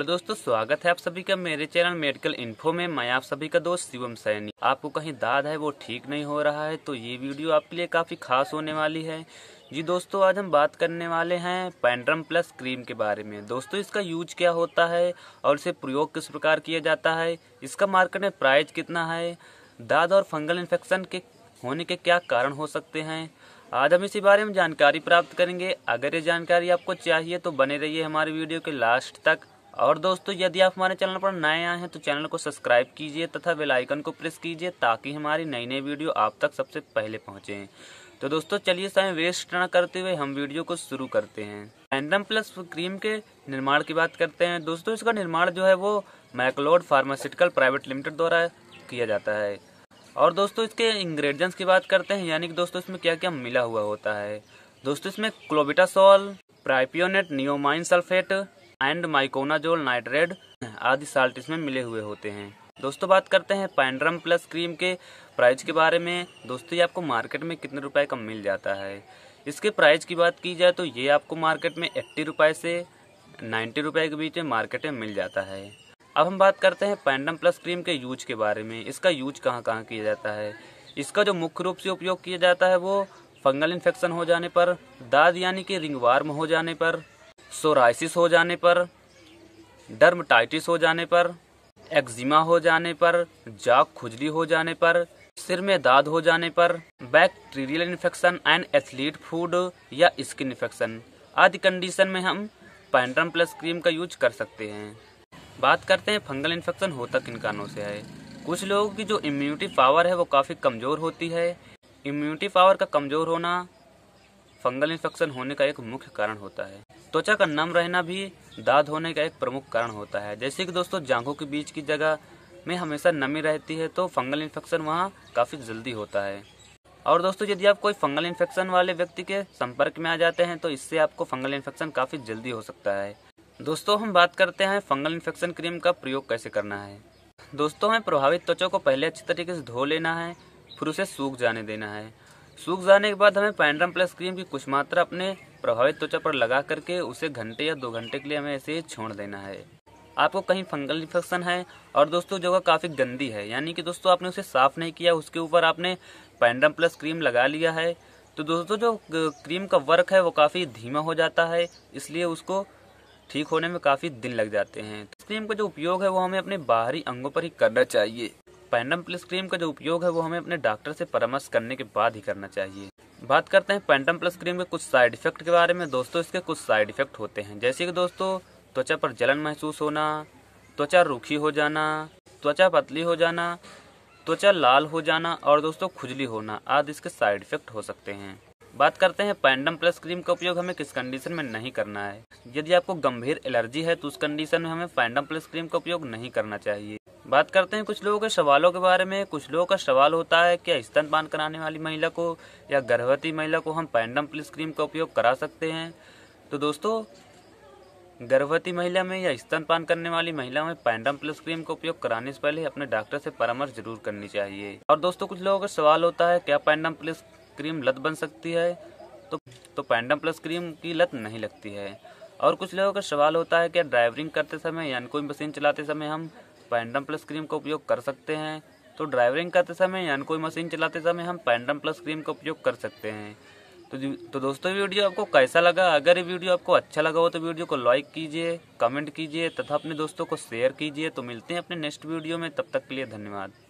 hello तो दोस्तों स्वागत है आप सभी का मेरे चैनल मेडिकल इन्फो में मैं आप सभी का दोस्त शिवम सैनी आपको कहीं दाद है वो ठीक नहीं हो रहा है तो ये वीडियो आपके लिए काफ़ी खास होने वाली है जी दोस्तों आज हम बात करने वाले हैं पैंड्रम प्लस क्रीम के बारे में दोस्तों इसका यूज क्या होता है और इसे प्रयोग किस प्रकार किया जाता है इसका मार्केट में प्राइज कितना है दाद और फंगल इन्फेक्शन के होने के क्या कारण हो सकते हैं आज हम इसी बारे में जानकारी प्राप्त करेंगे अगर ये जानकारी आपको चाहिए तो बने रहिए हमारे वीडियो के लास्ट तक और दोस्तों यदि आप हमारे चैनल पर नए आए हैं तो चैनल को सब्सक्राइब कीजिए तथा बेल आइकन को प्रेस कीजिए ताकि हमारी नई नई वीडियो आप तक सबसे पहले पहुंचे तो दोस्तों चलिए समय वेस्ट न करते हुए हम वीडियो को शुरू करते हैं एंडम प्लस क्रीम के निर्माण की बात करते हैं दोस्तों इसका निर्माण जो है वो मैकलोड फार्मास्यूटिकल प्राइवेट लिमिटेड द्वारा किया जाता है और दोस्तों इसके इंग्रेडिएंट्स की बात करते हैं यानी कि दोस्तों इसमें क्या क्या मिला हुआ होता है दोस्तों इसमें क्लोबिटासोल प्राइपियोनेट नियोमाइन सल्फेट एंड माइकोनाजोल नाइट्रेड आदि साल्ट इसमें मिले हुए होते हैं दोस्तों बात करते हैं पैंड्रम प्लस क्रीम के प्राइस के बारे में दोस्तों ये आपको मार्केट में कितने रुपए का मिल जाता है इसके प्राइस की बात की जाए तो ये आपको मार्केट में एट्टी रुपए से नाइन्टी रुपए के बीच में मार्केट में मिल जाता है अब हम बात करते हैं पैंड्रम प्लस क्रीम के यूज के बारे में इसका यूज कहाँ कहाँ किया जाता है इसका जो मुख्य रूप से उपयोग किया जाता है वो फंगल इन्फेक्शन हो जाने पर दाद यानी कि रिंगवार्म हो जाने पर सोराइसिस हो जाने पर डर्मटाइटिस हो जाने पर एक्जिमा हो जाने पर जाग खुजली हो जाने पर सिर में दाद हो जाने पर bacterial infection and athlete foot या स्किन इन्फेक्शन आदि कंडीशन में हम पैंड्रम प्लस क्रीम का यूज कर सकते हैं बात करते हैं फंगल इन्फेक्शन होता किन कारणों से है कुछ लोगों की जो इम्यूनिटी पावर है वो काफ़ी कमज़ोर होती है इम्यूनिटी पावर का कमज़ोर होना फंगल इन्फेक्शन होने का एक मुख्य कारण होता है त्वचा का नम रहना भी दाद होने का एक प्रमुख कारण होता है जैसे कि दोस्तों जांघों के बीच की जगह में हमेशा नमी रहती है तो फंगल इन्फेक्शन वहाँ काफ़ी जल्दी होता है और दोस्तों यदि आप कोई फंगल इन्फेक्शन वाले व्यक्ति के संपर्क में आ जाते हैं तो इससे आपको फंगल इन्फेक्शन काफ़ी जल्दी हो सकता है दोस्तों हम बात करते हैं फंगल इन्फेक्शन क्रीम का प्रयोग कैसे करना है दोस्तों हमें प्रभावित त्वचा को पहले अच्छी तरीके से धो लेना है फिर उसे सूख जाने देना है सूख जाने के बाद हमें पैंड्रम प्लस क्रीम की कुछ मात्रा अपने प्रभावित त्वचा पर लगा करके उसे घंटे या दो घंटे के लिए हमें ऐसे छोड़ देना है आपको कहीं फंगल इन्फेक्शन है और दोस्तों जगह काफ़ी गंदी है यानी कि दोस्तों आपने उसे साफ़ नहीं किया उसके ऊपर आपने पैंड्रम प्लस क्रीम लगा लिया है तो दोस्तों जो क्रीम का वर्क है वो काफ़ी धीमा हो जाता है इसलिए उसको ठीक होने में काफ़ी दिन लग जाते हैं तो क्रीम का जो उपयोग है वो हमें अपने बाहरी अंगों पर ही करना चाहिए पेंडम प्लस क्रीम का जो उपयोग है वो हमें अपने डॉक्टर से परामर्श करने के बाद ही करना चाहिए बात करते हैं पेंडम प्लस क्रीम के कुछ साइड इफेक्ट के बारे में दोस्तों इसके कुछ साइड इफेक्ट होते हैं जैसे कि दोस्तों त्वचा पर जलन महसूस होना त्वचा रूखी हो जाना त्वचा पतली हो जाना त्वचा लाल हो जाना और दोस्तों खुजली होना आदि इसके साइड इफेक्ट हो सकते हैं बात करते हैं पैंडम प्लस क्रीम का उपयोग हमें किस कंडीशन में नहीं करना है यदि आपको गंभीर एलर्जी है तो उस कंडीशन में हमें पैंडम प्लस क्रीम का उपयोग नहीं करना चाहिए बात करते हैं कुछ लोगों के सवालों के बारे में कुछ लोगों का सवाल होता है क्या स्तनपान कराने वाली महिला को या गर्भवती महिला को हम पैंडम प्लस क्रीम का उपयोग करा सकते हैं तो दोस्तों गर्भवती महिला में या स्तनपान करने वाली महिला में पैंडम प्लस क्रीम का उपयोग कराने से पहले अपने डॉक्टर से परामर्श जरूर करनी चाहिए और दोस्तों कुछ लोगों का सवाल होता है क्या पैंडम प्लस क्रीम लत बन सकती है तो तो पैंडम प्लस क्रीम की लत नहीं लगती है और कुछ लोगों का सवाल होता है कि ड्राइवरिंग करते समय यानी कोई मशीन चलाते समय हम पैंडम प्लस क्रीम का उपयोग कर सकते हैं तो ड्राइवरिंग करते समय यानी कोई मशीन चलाते समय हम पैंडम प्लस क्रीम का उपयोग कर सकते हैं तो तो दोस्तों वीडियो आपको कैसा लगा अगर ये वीडियो आपको अच्छा लगा हो तो वीडियो को लाइक कीजिए कमेंट कीजिए तथा अपने दोस्तों को शेयर कीजिए तो मिलते हैं अपने नेक्स्ट वीडियो में तब तक के लिए धन्यवाद